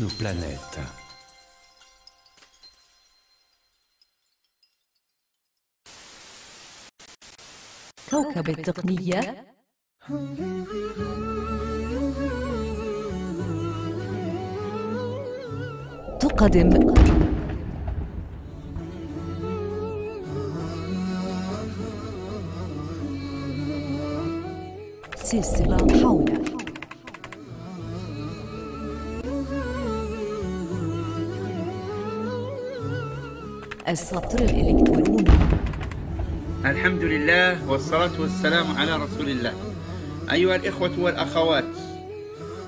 Technoplanète. كوكب التقنية تقدم سلسلة حول السطر الإلكتروني الحمد لله والصلاة والسلام على رسول الله أيها الإخوة والأخوات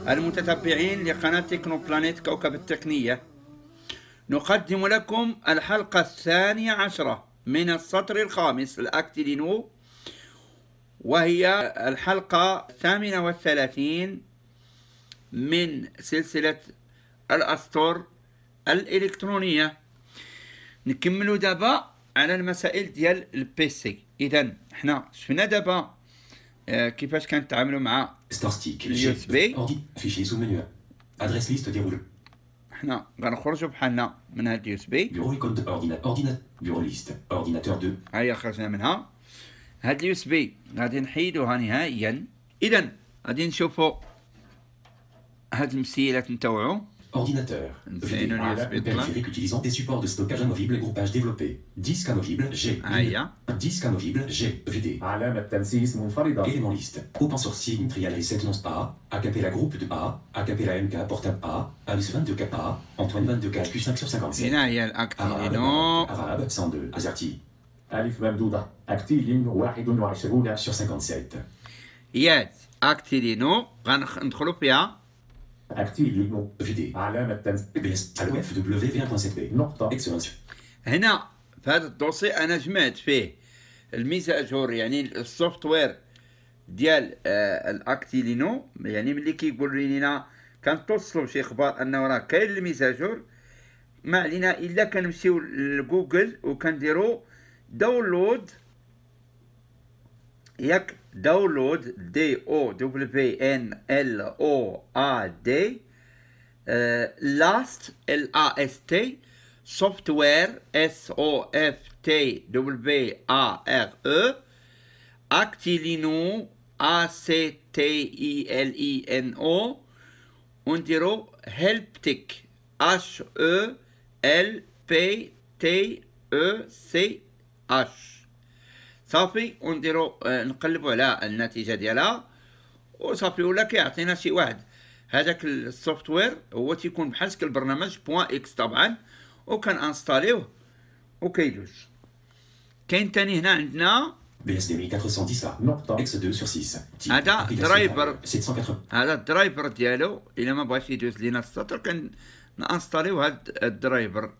المتتبعين لقناة تكنو بلانيت كوكب التقنية نقدم لكم الحلقة الثانية عشرة من السطر الخامس الأكتلينو وهي الحلقة الثامنة والثلاثين من سلسلة الأسطر الإلكترونية نكملوا دابا على المسائل ديال البي سي اذا حنا شفنا دابا آه، كيفاش كنتعاملوا مع اليو اس بي ادريس ليست ديال حنا غنخرجوا بحالنا من هاد اليو اس بي بيرو كود اورديناتور ليست اورديناتور 2 ها هي خرجنا منها هاد اليو اس بي غادي نحيدوها نهائيا اذا غادي نشوفوا هاد المسيلات نتاوعو Ordinateur. VNLUFB périphérique utilisant des supports de stockage amovibles groupage développé. Disque amovible G. AIA. Ah, Disque amovible G. VD. Ah, Élément liste. Open sourcing trial reset, lance, non pas. Acapella groupe de A. Acapella MK portable A. Alice 22 k A. Antoine 22 k Q5 sur 57. Et là, Arabe 102. Azerti. Alif Mamdouda. Acti lim 21 sur 57. Yes. Acti lino. غندخلوا فيها هنا في هذا الدوسي انا جمعت فيه الميزاجور يعني السوفت وير ديال الاكتيلينو يعني ملي كيقول لينا كنتوصلوا بشي اخبار انه راه كاين الميزاجور ما علينا الا كنمشيو لجوجل وكنديرو داونلود ياك Download, D-O-W-N-L-O-A-D, euh, Last, L-A-S-T, Software, S-O-F-T-W-A-R-E, Actilino, A-C-T-I-L-I-N-O, Help H E L P T E C H صافي ونديرو آه، نقلبو على النتيجه ديالها وصافي ولا كيعطينا شي واحد هذاك السوفتوير هو تيكون بحال شكل برنامج بوان اكس طبعا وكان انستاليوه وكيدوز كاين تاني هنا عندنا BSDMI هذا درايفر هذا الدرايفر ديالو الا ما بغاش يدوز لينا السطر كان نانستاليو هاد الدرايفر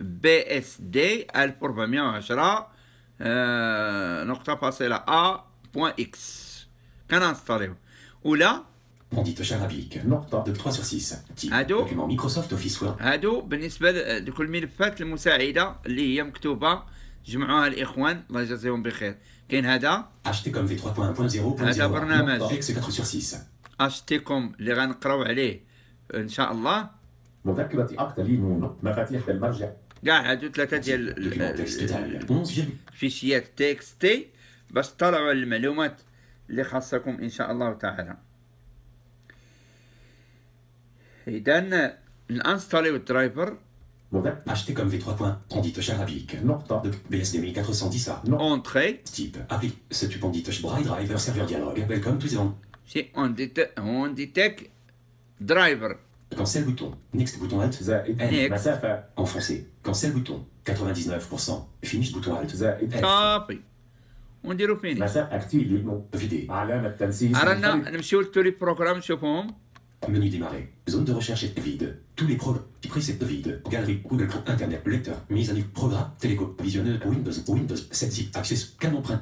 بي اس دي 1410 نقطة euh, فاصلة A point X كان انستاليو ولا نقطة 3 6 هادو مايكروسوفت اوفيس وورد هادو بالنسبة لدوك الملفات المساعدة اللي هي مكتوبة جمعوها الاخوان الله يجازيهم بخير كاين هذا اش كوم في 3.1.0 هذا برنامج اكس 4 6 كوم اللي غنقراو عليه ان شاء الله لي نونو مفاتيح المرجع قاعد ثلاثة ديال فيشيات fichier تي باش تطلعوا على le comme V3 points, arabique. 1410 a Entrée. Type. Appli. C'est Braille Driver Serveur Dialogue. Welcome on. C'est on, dit driver. Cancel bouton. Next bouton Alt. Next. Enfoncé. Cancel bouton. 99%. Finish bouton Alt. صافي ونديرو فينيش. رانا نمشيو للتولي بروجرام نشوفهم. Menu démarrer. Zone de recherche est vide. Tous les programmes. qui de vide. Galerie. Google Chrome. Internet. Lecteur. Mise à niveau. Programme. Téléco. Visionneur. Windows. Windows. 7 zip. Access. Canon print.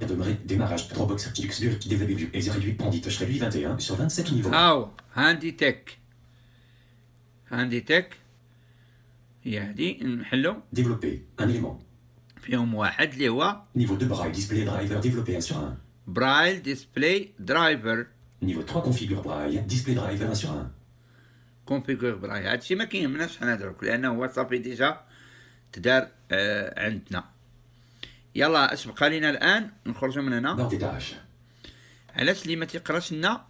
Démarrage. Dropbox. Duxburg. DVB. View. Exer. 8. Pandit. Réduit. 21 sur 27 niveaux. How. Handy Tech. هاندي تك هي هادي نحلو ديفلوبي ان فيهم واحد اللي هو نيفو دو برايل ديسبلاي درايفر ديفلوبي سور برايل ديسبلاي درايفر نيفو 3 كونفيغور برايل ديسبلاي درايفر سور كونفيغور برايل هادشي ما كيهمناش حنا دروك لانه هو صافي ديجا تدار آه عندنا يلا اش بقى لينا الان نخرجوا من هنا علاش اللي ما تيقراش لنا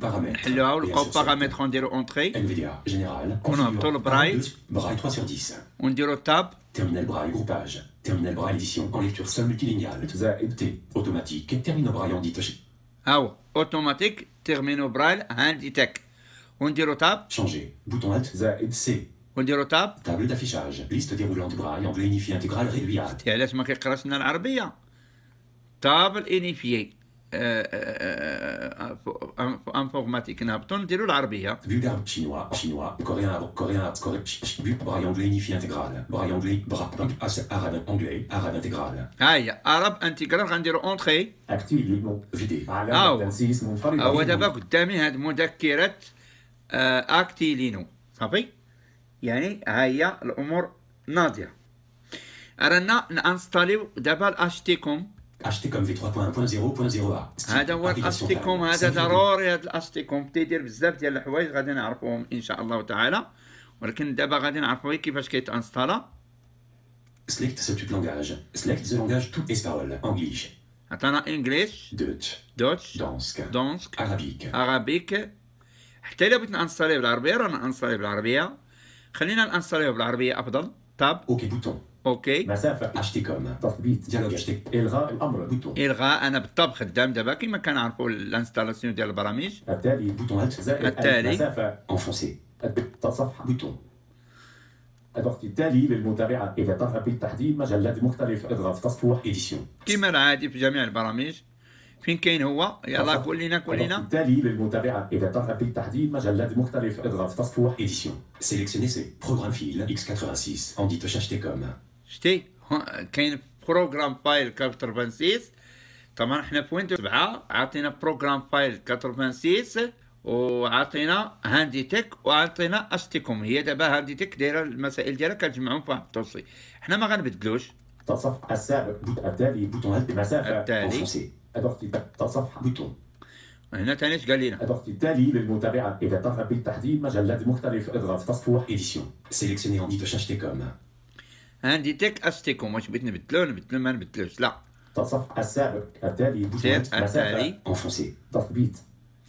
paramètres. اللي NVDA général le braille. Braille 3 sur 10 terminal braille groupage terminal braille édition en lecture seule multilinéale automatique terminal braille en détaché ah Automatique. Terminal braille. On changer bouton C table d'affichage liste déroulante braille anglais unifié intégral réduit à انفورماتيك نهبطو نديرو العربيه بولغار شينوا شينوا كوريان كوريان كوريان براي انجلي نيفي انتغرال براي انجلي برا عرب انجلي عرب انتغرال ها هي عرب انتغرال غنديروا اونتري اكتيفي فيديو على تنسيس منفرد هو دابا قدامي هاد مذكره اكتي لينو صافي يعني ها الامور ناضيه رانا نانستاليو دابا الاش تي كوم الاستيكوم في 300 هذا هو الاستيكوم هذا ضروري هذا الاستيكوم تيدير بزاف ديال الحوايج غادي نعرفوهم ان شاء الله تعالى ولكن دابا غادي نعرفوا كيفاش كيتانستالا سليكت تو لانجاج سليكت ذا لانجاج تو لي انجليش عطانا انجليش دوتش دوتش دونسك دونسك عربيك عربيك حتى الا بغيت نانستاليه بالعربيه راه نانستاليه بالعربيه خلينا نانستاليه بالعربيه افضل تاب اوكي بوتون اوكي مسافه اشتكم تثبيت جرب اشتك الغاء الامر بوتون الغاء انا بالطبخ دابا كيما كنعرفوا الانستالاسيون ديال البرامج التالي بوتون الجزائر التالي مسافه انفونسي صفحه بوتون الوقت التالي للمتابعة إذا طلب بالتحديد مجلات مختلفة اضغط تصفح إديسيون كما العادي في جميع البرامج فين كاين هو يلا كلنا كلنا التالي للمتابعة إذا طلب بالتحديد مجلات مختلفة اضغط تصفح إديسيون سيليكسيوني سي بروغرام فيل اكس 86 اندي تي كوم شتي كاين بروغرام فايل 86 طبعا حنا في ويندوز 7 عطينا بروغرام فايل 86 وعطينا هاندي تك وعطينا استيكوم هي دابا هاندي تك دايره المسائل ديالها كنجمعهم في واحد التوصي حنا ما غنبدلوش التصفح السابق بوت التالي بوتون هد المسافه التالي التصفح بوتون هنا ثاني اش قال لنا الضغط التالي للمتابعه اذا طرح بالتحديد مجلات مختلف اضغط تصفح اديسيون سيليكسيوني اون ديتوش اشتي كوم عندي تك استيكو مش بغيت نبدلو نبدلو ما نبدلوش لا تصف السابق التالي بوجود مسافة انفونسي تثبيت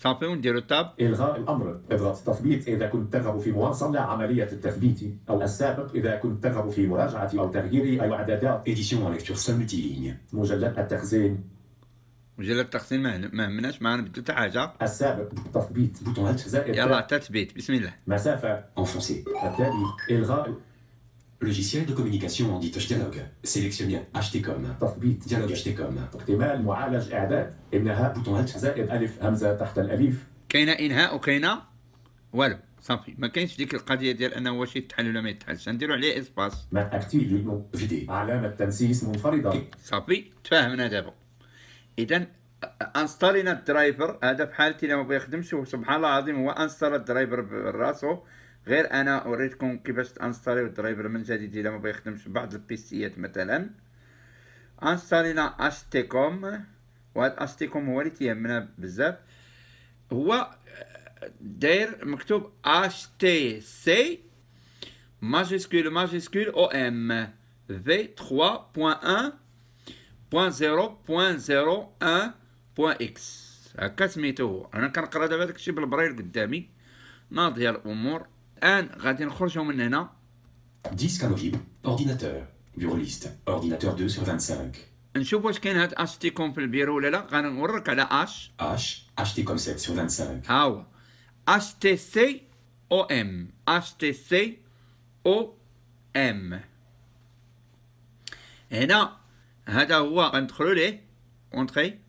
صافي ونديرو تاب الغاء الامر اضغط تثبيت اذا كنت ترغب في مواصله عمليه التثبيت او السابق اذا كنت ترغب في مراجعه او تغيير اي اعدادات اديسيون ليكتور سمتي مجلد التخزين مجلد التخزين ما ما همناش ما نبدلو حاجه السابق تثبيت بوتون زائد يلا تثبيت بسم الله مسافه انفونسي التالي الغاء Logiciel de communication en dit dialogue. Sélectionnez htcom. تثبيت dialogue htcom. اكتمال معالج اعداد انهاء بوتونات زائد الف همزه تحت الاليف كاين انهاء وكاين والو صافي ما كاينش ديك القضيه ديال انه واش يتحل ولا ما يتحلش نديرو عليه اسباس ما اكتيفي فيدي علامه تنسيس منفرده صافي تفاهمنا دابا اذا انستالينا الدرايفر هذا في حالتي لما ما بيخدمش سبحان الله العظيم هو انستال الدرايفر براسو غير انا اوريتكم كيفاش تانستاليو الدرايفر من جديد الا ما بيخدمش بعض البيسيات مثلا انستالينا اش تي كوم وهاد اش تي كوم هو اللي تيهمنا بزاف هو آه، داير مكتوب اش تي سي ماجيسكول ماجيسكول او ام في 3.1.0.0.1.x هكا سميتو هو انا كنقرا دابا داكشي بالبرايل قدامي ناضيه الامور الان غادي نخرجوا من هنا ديسك انوجيبل اورديناتور بيرو ليست اورديناتور 2 سور 25 نشوف واش كاين هاد اش تي كوم في البيرو ولا لا غنورك على اش اش اش تي كوم 7 سور 25 ها هو اش تي سي او ام اش تي سي او ام هنا هذا هو غندخلوا ليه اونتري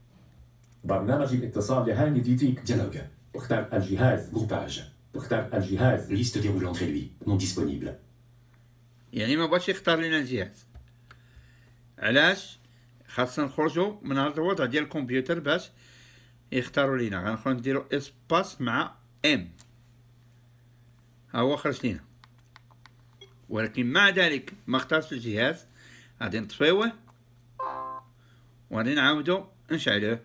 برنامج الاتصال لهاني ديتيك ديالوغ اختار الجهاز مونتاج واختار الجهاز hmm. liste déroulant entre lui non يعني ما بغاش يختار لنا الجهاز علاش خاصنا نخرجوا من هذا الوضع ديال الكمبيوتر باش يختاروا لينا غنخرج نديرو اسباس مع ام ها هو خرج لينا ولكن مع ذلك ما اختارش الجهاز غادي نطفيوه وغادي نعاودو نشعلوه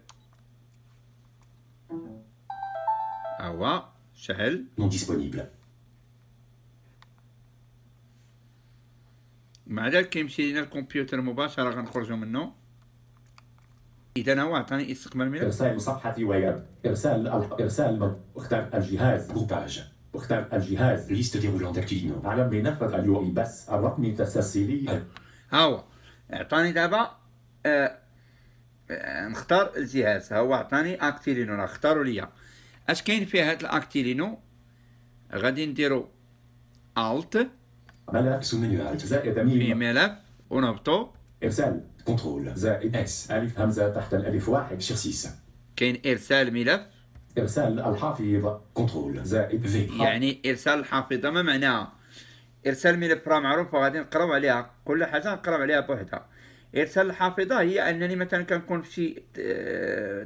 هو شحال نون ديسپونيبل مع ذلك كيمشي لينا الكمبيوتر مباشره غنخرجو منو اذا هو عطاني استقبال من ارسال صفحه ويب ارسال ارسال اختار الجهاز جروباج اختار الجهاز ليست ديروجون داكتينو على منصه اليو اي بس الرقم التسلسلي ها هو عطاني دابا آه،, آه نختار الجهاز ها هو عطاني اكتيلينو اختاروا ليا اش كاين فيها هاد الاكتيلينو غادي نديرو الت ملف سو الت زائد ميم في ملف ونهبطو ارسال كنترول زائد اس الف همزه تحت الالف واحد شخصيس كاين ارسال ملف ارسال الحافظ كنترول زائد في يعني ارسال الحافظه ما معناها ارسال ملف راه معروف غادي نقراو عليها كل حاجه نقراو عليها بوحدها ارسال الحافظه هي انني مثلا كنكون في شي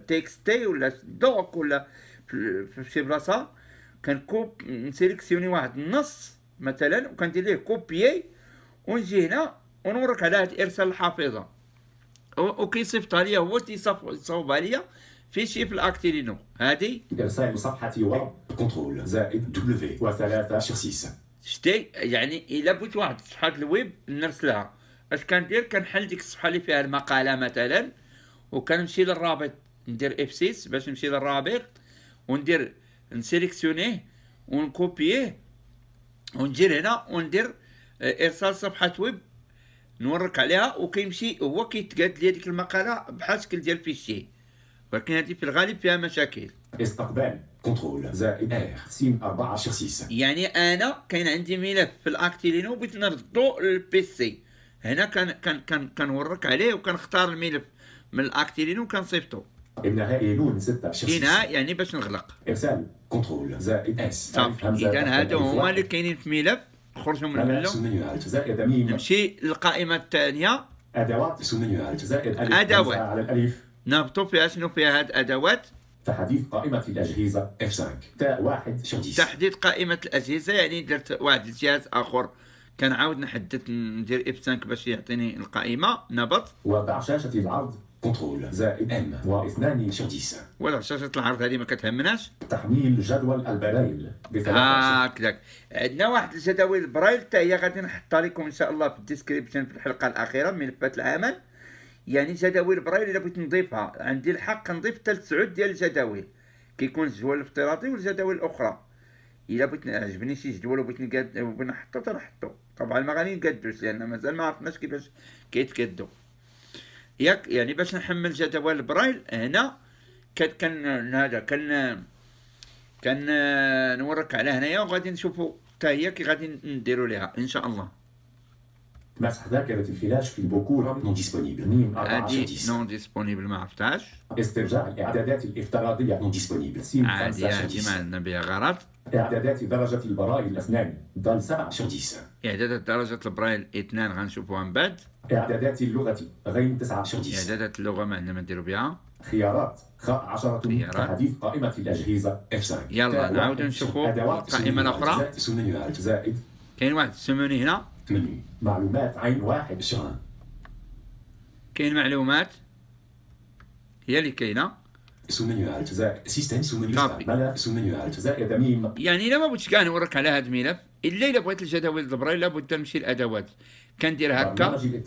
تيكستي آه، ولا دوك ولا في بلاصه كان كنكوب نسيليكسيوني واحد النص مثلا وكندير ليه كوبيي ونجي هنا ونورك على هاد ارسال الحافظه وكيصيفطها ليا هو تيصاوب عليا في شي في الاكتيلينو هادي ارسال صفحتي ورب كنترول زائد دبليو وثلاثة شي 6 شتي يعني الا بغيت واحد صفحه الويب نرسلها اش كندير كنحل ديك الصفحه اللي فيها المقاله مثلا وكنمشي للرابط ندير اف 6 باش نمشي للرابط وندير نسيليكسيونيه ونكوبييه وندير هنا وندير ارسال صفحه ويب نورك عليها وكيمشي هو كيتقاد لي هذيك المقاله بحال شكل ديال بيشي ولكن هذه في الغالب فيها مشاكل استقبال كنترول زائد ار سيم 4 شير 6 يعني انا كاين عندي ملف في الاكتي لينو بغيت نردو للبيسي هنا كان كان كان كنورك عليه وكنختار الملف من الاكتي لينو وكنصيفطو إبناء ستة يعني باش نغلق إرسال كنترول زائد إس إذا هادو هما اللي كاينين في ملف خرجوا من الملف زائد ميم نمشي للقائمة الثانية أدوات سمنيو زائد ألف أدوات على الألف نهبطوا فيها شنو فيها هاد الادوات تحديث قائمة الأجهزة F5 تاء واحد شغديس تحديث قائمة الأجهزة يعني درت واحد الجهاز آخر كنعاود نحدث ندير اف 5 باش يعطيني القائمة نبط وباع شاشة العرض كنترول زائد ام واثنان sur 10 ولا شاشة العرض هذه ما كتهمناش تحميل جدول البرايل اه عندنا واحد الجداول البرايل حتى هي غادي نحطها لكم ان شاء الله في الديسكريبشن في الحلقة الأخيرة من ملفات العمل يعني جداول برايل إلا بغيت نضيفها عندي الحق نضيف حتى لتسعود ديال الجداول كيكون الجدول الافتراضي والجداول الأخرى إلا بغيت عجبني شي جدول وبغيت نقاد نحطو تنحطو طبعا ما غادي نقادوش لأن مازال ما عرفناش كيفاش كيتقادو ياك يعني باش نحمل جدول برايل هنا كان هذا كان كان نورك على هنايا وغادي نشوفوا حتى هي كي غادي نديروا ليها ان شاء الله مات 11 كانت الفلاش في البكورة نون ديسبونيبل ميم 14 نون ديسبونيبل ما عرفتهاش استرجاع الإعدادات الافتراضية نون ديسبونيبل سين عادي عادي ما عندنا بها غرض إعدادات درجة البرايل الاسنان دال 7 10 إعدادات درجة البرايل اثنان غنشوفوها من بعد إعدادات اللغة غين 9 إعدادات اللغة ما عندنا ما نديرو بها خيارات 10 تحديث قائمة اف F7 يلا نعاودو نشوفو القائمة الأخرى زائد كاين واحد السمني هنا معلومات عين واحد شهر كاين معلومات هي اللي كاينه نعم. يعني الا ما كان كاع نورك على هذا الملف الا الا بغيت الجداول الدبراي لابد نمشي الادوات كندير هكا انا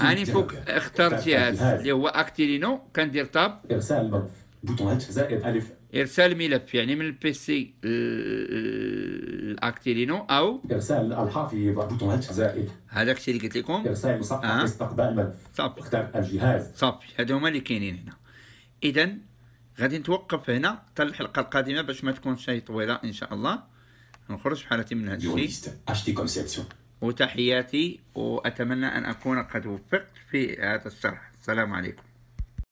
هاني فوق اختار جهاز اللي هو اكتيلينو كندير طاب ارسال ملف بوتون زائد الف ارسال ملف يعني من البي سي الاكتيلينو او ارسال الحافظ بوتون زائد هذاك الشيء اللي قلت لكم ارسال مسقط آه. استقبال ملف صافي اختار الجهاز صافي هادو هما اللي كاينين هنا اذا غادي نتوقف هنا حتى الحلقه القادمه باش ما تكونش هي طويله ان شاء الله نخرج بحالتي من هذا الشيء وتحياتي واتمنى ان اكون قد وفقت في هذا الشرح السلام عليكم